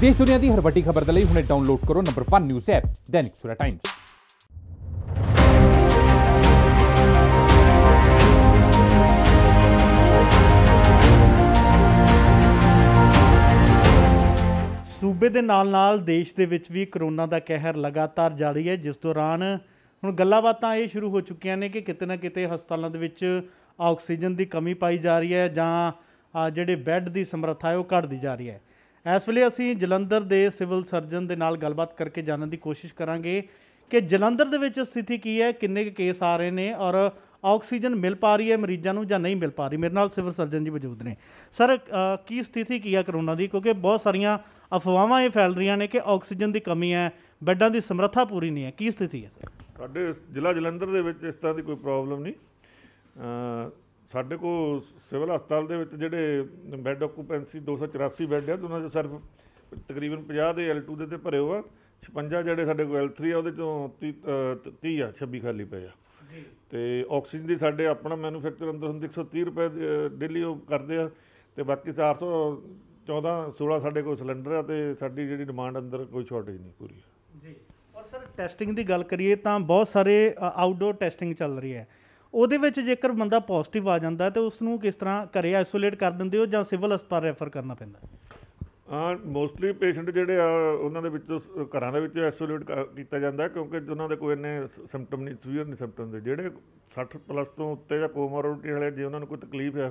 ਦੇਸ਼ ਦੁਨੀਆ ਦੀ ਹਰ ਵੱਡੀ ਖਬਰ ਦੇ ਲਈ ਹੁਣੇ ਡਾਊਨਲੋਡ ਕਰੋ number 1 news app Dainik Surat Times ਸੂਬੇ ਦੇ ਨਾਲ-ਨਾਲ ਦੇਸ਼ ਦੇ ਵਿੱਚ ਵੀ ਕਰੋਨਾ ਦਾ ਕਹਿਰ ਲਗਾਤਾਰ ਜਾਰੀ ਹੈ ਜਿਸ ਦੌਰਾਨ ਹੁਣ ਗੱਲਾਂ ਬਾਤਾਂ ਇਹ ਸ਼ੁਰੂ ਹੋ ਚੁੱਕੀਆਂ ਨੇ ਕਿ ਕਿਤੇ ਨਾ ਕਿਤੇ ਹਸਪਤਾਲਾਂ ਦੇ ਵਿੱਚ ਆਕਸੀਜਨ ਦੀ ਕਮੀ ਪਾਈ ਜਾ ਰਹੀ ਹੈ ਜਾਂ ਜਿਹੜੇ ਬੈੱਡ ਦੀ ਸਮਰੱਥਾ ਹੈ ਉਹ ਘਟਦੀ ਜਾ ਰਹੀ ਹੈ ਇਸ ਵੇਲੇ ਅਸੀਂ ਜਲੰਧਰ ਦੇ ਸਿਵਲ ਸਰਜਨ ਦੇ ਨਾਲ ਗੱਲਬਾਤ ਕਰਕੇ ਜਾਣਨ ਦੀ ਕੋਸ਼ਿਸ਼ ਕਰਾਂਗੇ ਕਿ ਜਲੰਧਰ ਦੇ ਵਿੱਚ ਸਥਿਤੀ ਕੀ ਹੈ ਕਿੰਨੇ ਕੇਸ ਆ ਰਹੇ ਨੇ ਔਰ ਆਕਸੀਜਨ ਮਿਲ ਪਾ ਰਹੀ ਹੈ ਮਰੀਜ਼ਾਂ ਨੂੰ ਜਾਂ ਨਹੀਂ ਮਿਲ ਪਾ ਰਹੀ ਮੇਰੇ ਨਾਲ ਸਿਵਲ ਸਰਜਨ ਜੀ ਮੌਜੂਦ ਨੇ ਸਰ ਕੀ ਸਥਿਤੀ ਕੀ ਹੈ ਕਰੋਨਾ ਦੀ ਕਿਉਂਕਿ ਬਹੁਤ ਸਾਰੀਆਂ ਅਫਵਾਹਾਂ ਇਹ ਫੈਲ ਰਹੀਆਂ ਨੇ ਕਿ ਆਕਸੀਜਨ ਦੀ ਕਮੀ ਹੈ ਬੈੱਡਾਂ ਦੀ ਸਮਰੱਥਾ ਪੂਰੀ ਨਹੀਂ ਹੈ ਕੀ ਸਥਿਤੀ ਹੈ ਸਰ ਸਾਡੇ ਜ਼ਿਲ੍ਹਾ ਜਲੰਧਰ ਦੇ ਵਿੱਚ ਇਸ ਤਰ੍ਹਾਂ ਦੀ ਕੋਈ ਪ੍ਰੋਬਲਮ ਨਹੀਂ ਸਾਡੇ ਕੋਲ ਸਿਵਲ ਹਸਪਤਾਲ ਦੇ ਵਿੱਚ ਜਿਹੜੇ ਬੈੱਡ ਆਕੂਪੈਂਸੀ 284 ਬੈੱਡ ਆ ਉਹਨਾਂ ਦੇ ਸਿਰਫ ਤਕਰੀਬਨ 50 ਦੇ L2 ਦੇ ਤੇ ਭਰੇ ਹੋਆ 56 ਜਿਹੜੇ ਸਾਡੇ ਕੋਲ L3 ਆ ਉਹਦੇ ਚੋਂ 30 ਆ 26 ਖਾਲੀ ਪਏ ਆ ਜੀ ਤੇ ਆਕਸੀਜਨ ਦੀ ਸਾਡੇ ਆਪਣਾ ਮੈਨੂਫੈਕਚਰ ਅੰਦਰ ਹੁੰਦੀ 130 ਰੁਪਏ ਡੇਲੀ ਉਹ ਕਰਦੇ ਆ ਤੇ ਬਾਕੀ 414 16 ਸਾਡੇ ਕੋਲ ਸਿਲੰਡਰ ਆ ਤੇ ਸਾਡੀ ਜਿਹੜੀ ਡਿਮਾਂਡ ਅੰਦਰ ਕੋਈ ਸ਼ਾਰਟੇਜ ਨਹੀਂ ਪੂਰੀ ਜੀ ਔਰ ਸਰ ਟੈਸਟਿੰਗ ਦੀ ਗੱਲ ਕਰੀਏ ਤਾਂ ਬਹੁਤ ਸਾਰੇ ਆਊਟਡੋਰ ਟੈਸਟਿੰਗ ਚੱਲ ਰਹੀ ਹੈ ਉਹਦੇ ਵਿੱਚ ਜੇਕਰ ਬੰਦਾ ਪੋਜ਼ਿਟਿਵ ਆ ਜਾਂਦਾ ਤੇ ਉਸ ਨੂੰ ਕਿਸ ਤਰ੍ਹਾਂ ਘਰੇ ਆਈਸੋਲੇਟ ਕਰ ਦਿੰਦੇ ਹੋ ਜਾਂ ਸਿਵਲ ਹਸਪਤਾਲ ਰੈਫਰ ਕਰਨਾ ਪੈਂਦਾ ਆ ਮੋਸਟਲੀ ਪੇਸ਼ੈਂਟ ਜਿਹੜੇ ਆ ਉਹਨਾਂ ਦੇ ਵਿੱਚ ਘਰਾਂ ਦੇ ਵਿੱਚ ਆਈਸੋਲੇਟ ਕੀਤਾ ਜਾਂਦਾ ਕਿਉਂਕਿ ਉਹਨਾਂ ਦੇ ਕੋਈ ਇੰਨੇ ਸਿੰਪਟਮ ਨਹੀਂ ਸਵੀਅਰ ਨਹੀਂ ਸਿੰਪਟਮ ਦੇ ਜਿਹੜੇ 60 ਪਲੱਸ ਤੋਂ ਉੱਤੇ ਜਾਂ ਕੋਮੋਰਬਿਡਿਟੀ ਵਾਲੇ ਜੇ ਉਹਨਾਂ ਨੂੰ ਕੋਈ ਤਕਲੀਫ ਆ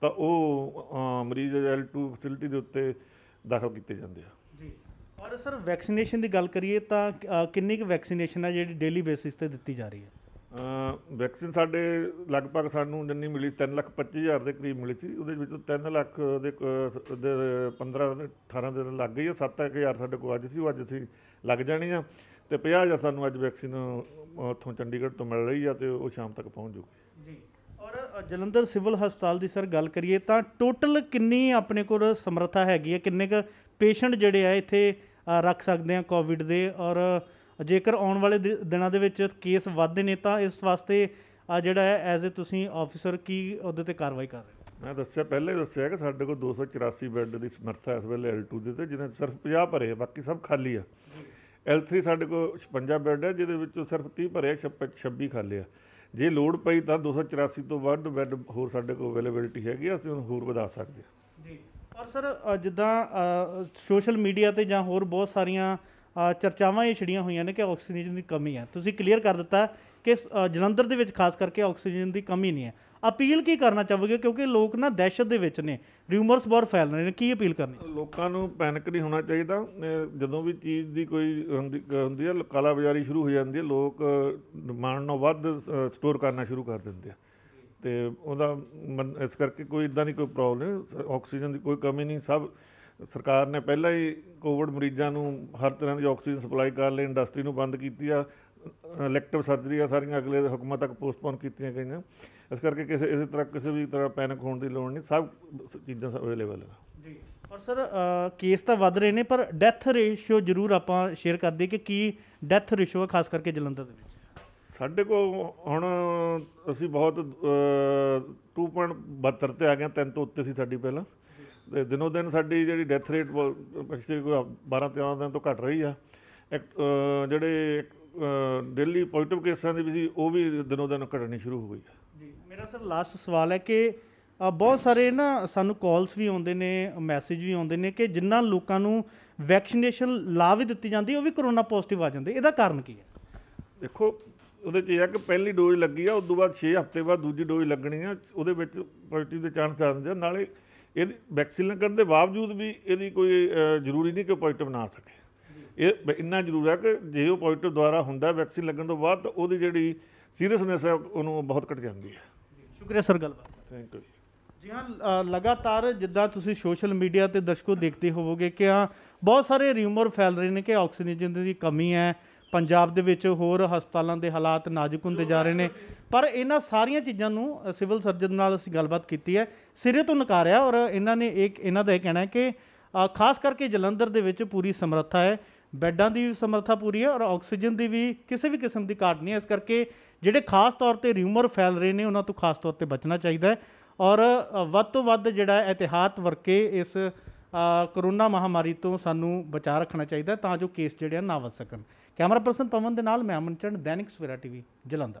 ਤਾਂ ਉਹ ਮਰੀਜ਼ ਐਲ2 ਫੈਸਿਲਿਟੀ ਦੇ ਉੱਤੇ ਦਾਖਲ ਕੀਤੇ ਜਾਂਦੇ ਆ ਜੀ ਔਰ ਸਰ ਵੈਕਸੀਨੇਸ਼ਨ ਦੀ ਗੱਲ ਕਰੀਏ ਤਾਂ ਕਿੰਨੀ ਕੁ ਵੈਕਸੀਨੇਸ਼ਨ ਆ ਜਿਹੜੀ ਡੇਲੀ ਬੇਸਿਸ ਤੇ ਦਿੱਤੀ ਜਾ ਰਹੀ ਹੈ ਵੈਕਸੀਨ ਸਾਡੇ ਲਗਭਗ ਸਾਨੂੰ ਜਿੰਨੀ ਮਿਲੀ 3 ਲੱਖ ਦੇ ਕਰੀਬ ਮਿਲੀ ਸੀ ਉਹਦੇ ਵਿੱਚੋਂ 3 ਲੱਖ ਦੇ 15 18 ਦਿਨ ਲੱਗ ਗਈ ਆ 7000 ਸਾਡੇ ਕੋਲ ਅੱਜ ਸੀ ਉਹ ਅੱਜ ਸੀ ਲੱਗ ਜਾਣੀ ਆ ਤੇ 50000 ਸਾਨੂੰ ਅੱਜ ਵੈਕਸੀਨ ਉੱਥੋਂ ਚੰਡੀਗੜ੍ਹ ਤੋਂ ਮਿਲ ਰਹੀ ਆ ਤੇ ਉਹ ਸ਼ਾਮ ਤੱਕ ਪਹੁੰਚ ਜੂਗੀ ਜੀ ਔਰ ਜਲੰਧਰ ਸਿਵਲ ਹਸਪਤਾਲ ਦੀ ਸਰ ਗੱਲ ਕਰੀਏ ਤਾਂ ਟੋਟਲ ਕਿੰਨੀ ਆਪਣੇ ਕੋਲ ਸਮਰੱਥਾ ਹੈਗੀ ਹੈ ਕਿੰਨੇ ਕ ਪੇਸ਼ੈਂਟ ਜਿਹੜੇ ਆ ਇੱਥੇ ਰੱਖ ਸਕਦੇ ਆ ਕੋਵਿਡ ਦੇ ਔਰ ਜੇਕਰ ਆਉਣ ਵਾਲੇ ਦਿਨਾਂ ਦੇ ਵਿੱਚ ਕੇਸ ਵੱਧਦੇ ਨੇ ਤਾਂ ਇਸ ਵਾਸਤੇ ਆ ਜਿਹੜਾ ਹੈ ਐਜ਼ ਅ ਤੁਸੀਂ ਆਫੀਸਰ ਕੀ ਉਹਦੇ ਤੇ ਕਾਰਵਾਈ ਕਰ ਰਹੇ ਹੋ ਮੈਂ ਦੱਸਿਆ ਪਹਿਲੇ ਦੱਸਿਆ ਕਿ ਸਾਡੇ ਕੋਲ 284 ਬੈੱਡ ਦੀ ਸਮਰੱਥਾ ਇਸ ਵੇਲੇ L2 ਦੇ ਤੇ ਜਿਹਨੇ ਸਿਰਫ 50 ਭਰੇ ਬਾਕੀ ਸਭ ਖਾਲੀ ਆ L3 ਸਾਡੇ ਕੋਲ 56 ਬੈੱਡ ਹੈ ਜਿਹਦੇ ਵਿੱਚੋਂ ਸਿਰਫ 30 ਭਰੇ 26 ਖਾਲੀ ਆ ਜੇ ਲੋਡ ਪਈ ਤਾਂ 284 ਤੋਂ ਵੱਧ ਬੈੱਡ ਹੋਰ ਸਾਡੇ ਕੋਲ ਅਵੇਲੇਬਿਲਟੀ ਹੈਗੀ ਅਸੀਂ ਉਹਨੂੰ ਹੋਰ ਵਧਾ ਸਕਦੇ ਹਾਂ ਜੀ ਔਰ ਸਰ ਜਿੱਦਾਂ ਸੋਸ਼ਲ ਮੀਡੀਆ ਤੇ ਜਾਂ ਹੋਰ ਬਹੁਤ ਸਾਰੀਆਂ ਚਰਚਾਵਾਂ ਇਹ ਛੜੀਆਂ ਹੋਈਆਂ ਨੇ ਕਿ ਆਕਸੀਜਨ ਦੀ ਕਮੀ ਹੈ ਤੁਸੀਂ ਕਲੀਅਰ ਕਰ ਦਿੱਤਾ ਕਿ ਜਲੰਧਰ ਦੇ ਵਿੱਚ ਖਾਸ ਕਰਕੇ ਆਕਸੀਜਨ ਦੀ ਕਮੀ ਨਹੀਂ ਹੈ ਅਪੀਲ ਕੀ ਕਰਨਾ ਚਾਹੋਗੇ ਕਿਉਂਕਿ ਲੋਕ ਨਾ ਦਹਿਸ਼ਤ ਦੇ ਵਿੱਚ ਨੇ ਰਿਊਮਰਸ ਬਹੁਤ ਫੈਲ ਰਹੇ ਨੇ ਕੀ ਅਪੀਲ ਕਰਨੀ ਲੋਕਾਂ ਨੂੰ ਪੈਨਿਕ ਨਹੀਂ ਹੋਣਾ ਚਾਹੀਦਾ ਜਦੋਂ ਵੀ ਚੀਜ਼ ਦੀ ਕੋਈ ਹੁੰਦੀ ਹੈ ਕਾਲਾ ਬਾਜ਼ਾਰੀ ਸ਼ੁਰੂ ਹੋ ਜਾਂਦੀ ਹੈ ਲੋਕ ਡਿਮਾਂਡ ਨਾਲੋਂ ਵੱਧ ਸਟੋਰ ਕਰਨਾ ਸ਼ੁਰੂ ਕਰ ਦਿੰਦੇ ਆ ਤੇ ਉਹਦਾ ਇਸ ਕਰਕੇ ਕੋਈ ਇਦਾਂ ਦੀ ਕੋਈ ਪ੍ਰੋਬਲਮ ਆਕਸੀਜਨ ਦੀ ਕੋਈ ਕਮੀ ਨਹੀਂ ਸਭ ਸਰਕਾਰ ਨੇ ਪਹਿਲਾਂ ਹੀ ਕੋਵਿਡ ਮਰੀਜ਼ਾਂ ਨੂੰ ਹਰ ਤਰ੍ਹਾਂ ਦੀ ਆਕਸੀਜਨ ਸਪਲਾਈ ਕਰਨ ਲਈ ਇੰਡਸਟਰੀ ਨੂੰ ਬੰਦ ਕੀਤੀ ਆ ਇਲੈਕਟਿਵ ਸਰਜਰੀਆਂ ਸਾਰੀਆਂ ਅਗਲੇ ਹੁਕਮਾਂ ਤੱਕ ਪੋਸਟਪੋਨ ਕੀਤੀਆਂ ਗਈਆਂ ਇਸ ਕਰਕੇ ਕਿਸੇ ਇਸੇ ਤਰ੍ਹਾਂ ਕਿਸੇ ਵੀ ਤਰ੍ਹਾਂ ਪੈਨਿਕ ਹੋਣ ਦੀ ਲੋੜ ਨਹੀਂ ਸਭ ਚੀਜ਼ਾਂ ਅਵੇਲੇਬਲ ਹੈ ਜੀ ਔਰ ਸਰ ਕੇਸ ਤਾਂ ਵੱਧ ਰਹੇ ਨੇ ਪਰ ਡੈਥ ਰੇਸ਼ੋ ਜ਼ਰੂਰ ਆਪਾਂ ਸ਼ੇਅਰ ਕਰਦੇ ਕਿ ਕੀ ਡੈਥ ਰੇਸ਼ੋ ਖਾਸ ਕਰਕੇ ਜਲੰਧਰ ਦੇ ਵਿੱਚ ਸਾਡੇ ਕੋਲ ਹੁਣ ਅਸੀਂ ਬਹੁਤ 2.72 ਤੇ ਆ ਗਏ 3 ਤੋਂ ਉੱਤੇ ਸੀ ਸਾਡੀ ਪਹਿਲਾਂ ਦਿਨੋ ਦਿਨ ਸਾਡੀ ਜਿਹੜੀ ਡੈਥ ਰੇਟ ਪਿਛਲੇ ਕੋਈ 12 13 ਦਿਨ ਤੋਂ ਘਟ ਰਹੀ ਆ ਜਿਹੜੇ ਡੇਲੀ ਪੋਜ਼ਿਟਿਵ ਕੇਸਾਂ ਦੀ ਵੀ ਸੀ ਉਹ ਵੀ ਦਿਨੋ ਦਿਨ ਘਟਣੀ ਸ਼ੁਰੂ ਹੋ ਗਈ ਜੀ ਮੇਰਾ ਸਰ ਲਾਸਟ ਸਵਾਲ ਹੈ ਕਿ ਬਹੁਤ ਸਾਰੇ ਨਾ ਸਾਨੂੰ ਕਾਲਸ ਵੀ ਆਉਂਦੇ ਨੇ ਮੈਸੇਜ ਵੀ ਆਉਂਦੇ ਨੇ ਕਿ ਜਿੰਨਾ ਲੋਕਾਂ ਨੂੰ ਵੈਕਸੀਨੇਸ਼ਨ ਲਾ ਵੀ ਦਿੱਤੀ ਜਾਂਦੀ ਉਹ ਵੀ ਕਰੋਨਾ ਪੋਜ਼ਿਟਿਵ ਆ ਜਾਂਦੇ ਇਹਦਾ ਕਾਰਨ ਕੀ ਹੈ ਦੇਖੋ ਉਹਦੇ ਚ ਇਹ ਹੈ ਕਿ ਪਹਿਲੀ ਡੋਜ਼ ਲੱਗੀ ਆ ਉਸ ਤੋਂ ਬਾਅਦ 6 ਹਫ਼ਤੇ ਬਾਅਦ ਦੂਜੀ ਡੋਜ਼ ਲੱਗਣੀ ਆ ਉਹਦੇ ਵਿੱਚ ਪੋਜ਼ਿਟਿਵ ਦੇ ਚਾਂਸ ਆ ਜਾਂਦੇ ਨਾਲੇ ਇਹ ਵੈਕਸੀਨ ਲੱਗਣ ਦੇ ਬਾਵਜੂਦ ਵੀ ਇਹਦੀ ਕੋਈ ਜ਼ਰੂਰੀ ਨਹੀਂ ਕਿ ਪੋਜ਼ਿਟਿਵ ਨਾ ਸਕੇ ਇਹ ਇੰਨਾ ਜ਼ਰੂਰ ਹੈ ਕਿ ਜੇ ਉਹ ਪੋਜ਼ਿਟਿਵ ਦੁਆਰਾ ਹੁੰਦਾ ਵੈਕਸੀਨ ਲੱਗਣ ਤੋਂ ਬਾਅਦ ਤਾਂ ਉਹਦੀ ਜਿਹੜੀ ਸੀਰੀਅਸਨੈਸ ਹੈ ਉਹਨੂੰ ਬਹੁਤ ਘਟ ਜਾਂਦੀ ਹੈ ਸ਼ੁਕਰੀਆ ਸਰ ਗੱਲਬਾਤ ਥੈਂਕ ਯੂ ਜੀ ਹਾਂ ਲਗਾਤਾਰ ਜਿੱਦਾਂ ਤੁਸੀਂ ਸੋਸ਼ਲ ਮੀਡੀਆ ਤੇ ਦਰਸ਼ਕੋ ਦੇਖਦੇ ਹੋਵੋਗੇ ਕਿ ਹਾਂ ਬਹੁਤ ਸਾਰੇ ਰਿਊਮਰ ਫੈਲ ਰਹੇ ਨੇ ਕਿ ਆਕਸੀਜਨ ਦੀ ਕਮੀ ਹੈ ਪੰਜਾਬ ਦੇ ਵਿੱਚ ਹੋਰ ਹਸਪਤਾਲਾਂ ਦੇ ਹਾਲਾਤ ਨਾਜ਼ੁਕ ਹੁੰਦੇ ਜਾ ਰਹੇ ਨੇ ਪਰ ਇਹਨਾਂ ਸਾਰੀਆਂ ਚੀਜ਼ਾਂ ਨੂੰ ਸਿਵਲ ਸਰਜਨ ਨਾਲ ਅਸੀਂ ਗੱਲਬਾਤ ਕੀਤੀ ਹੈ ਸਿਰੇ ਤੋਂ ਨਕਾਰਿਆ ਔਰ ਇਹਨਾਂ ਨੇ ਇੱਕ ਇਹਨਾਂ ਦਾ ਇਹ ਕਹਿਣਾ ਹੈ ਕਿ ਖਾਸ ਕਰਕੇ ਜਲੰਧਰ ਦੇ ਵਿੱਚ ਪੂਰੀ ਸਮਰੱਥਾ ਹੈ ਬੈੱਡਾਂ ਦੀ ਸਮਰੱਥਾ ਪੂਰੀ ਹੈ ਔਰ ਆਕਸੀਜਨ ਦੀ ਵੀ ਕਿਸੇ ਵੀ ਕਿਸਮ ਦੀ ਘਾਟ ਨਹੀਂ ਹੈ ਇਸ ਕਰਕੇ ਜਿਹੜੇ ਖਾਸ ਤੌਰ ਤੇ ਰਿਊਮਰ ਫੈਲ ਰਹੇ ਨੇ ਉਹਨਾਂ ਤੋਂ ਖਾਸ ਤੌਰ ਤੇ ਬਚਣਾ ਚਾਹੀਦਾ ਹੈ ਔਰ ਵੱਧ ਤੋਂ ਵੱਧ ਜਿਹੜਾ ਇਤਿਹਾਸ ਵਰਕੇ ਇਸ ਕਰੋਨਾ ਮਹਾਮਾਰੀ ਤੋਂ ਸਾਨੂੰ ਬਚਾ ਰੱਖਣਾ ਚਾਹੀਦਾ ਤਾਂ ਜੋ ਕੇਸ ਜਿਹੜੇ ਨਾ ਵੱਧ ਸਕਣ ਕੈਮਰਾ ਪਰਸਨ ਪਵਨ ਦੇ ਨਾਲ ਮੈਂ ਅਮਨਚੰਦ ਦੈਨਿਕ ਸਵੇਰਾ ਟੀਵੀ ਜਲੰਧਰ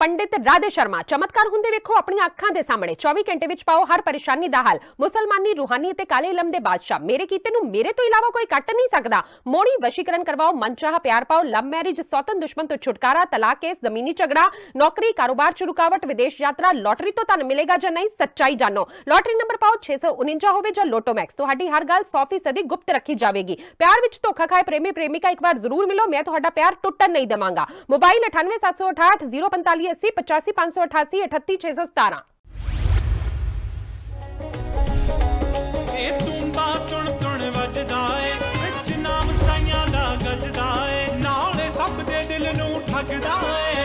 ਪੰਡਿਤ ਰਾਧੇ ਸ਼ਰਮਾ ਚਮਤਕਾਰ ਹੁੰਦੇ ਵੇਖੋ ਆਪਣੀਆਂ ਅੱਖਾਂ ਦੇ ਸਾਹਮਣੇ 24 ਘੰਟੇ ਵਿੱਚ ਪਾਓ ਹਰ ਪਰੇਸ਼ਾਨੀ ਦਾ ਹੱਲ ਮੁਸਲਮਾਨੀ ਰੂਹਾਨੀ ਅਤੇ ਕਾਲੇ ਇਲਮ ਦੇ ਬਾਦਸ਼ਾਹ ਮੇਰੇ ਕੀਤੇ ਨੂੰ ਮੇਰੇ ਤੋਂ ਇਲਾਵਾ ਕੋਈ ਕੱਟ ਨਹੀਂ ਸਕਦਾ ਮੋੜੀ ਵਸ਼ੀਕਰਨ ਕਰਵਾਓ ਮਨਚਾਹ ਪਿਆਰ ਪਾਓ ਲਵ ਮੈਰਿਜ ਸੌਤਨ ਦੁਸ਼ਮਣ ਤੋਂ ਛੁਟਕਾਰਾ ਤਲਾਕ ਕੇਸ ਜ਼ਮੀਨੀ ਝਗੜਾ ਨੌਕਰੀ ਕਾਰੋਬਾਰ ਚ ਰੁਕਾਵਟ ਵਿਦੇਸ਼ ਯਾਤਰਾ ਲੋਟਰੀ ਤੋਂ ਤੁਹਾਨੂੰ ਮਿਲੇਗਾ ਜਾਂ ਨਹੀਂ ਸੱਚਾਈ ਜਾਣੋ ਲੋਟਰੀ ਨੰਬਰ ਪਾਓ 649 ਹੋਵੇ ਜਾਂ ਲੋਟੋ ਮੈਕਸ ਤੁਹਾਡੀ ਹਰ ਗੱਲ 100% ਦੀ ਗੁਪਤ ਰੱਖੀ ਜਾਵੇਗੀ ਪਿਆਰ ਵਿੱਚ ਧੋਖਾ ਖਾਏ ਪ੍ਰੇਮੀ ਪ੍ਰੇਮਿਕਾ ਇੱਕ ਵਾਰ ਜ਼ਰੂਰ ਮਿਲੋ ਮੈਂ ਤੁਹਾਡਾ ਪਿਆਰ ਟੁੱਟਣ ਨਹੀਂ ਦੇਵਾਂਗਾ ਮੋਬਾਈਲ 98768 88 85588 38617 ਵੱਜਦਾ ਏ ਵਿੱਚ ਨਾਮ ਸਾਈਆਂ ਦਾ ਏ ਨਾਲੇ ਸਭ ਦੇ ਦਿਲ ਨੂੰ ਠੱਗਦਾ ਏ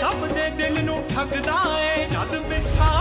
ਸਭ ਦੇ ਦਿਲ ਨੂੰ ਠੱਗਦਾ ਏ ਜਦ ਬਿਠਾ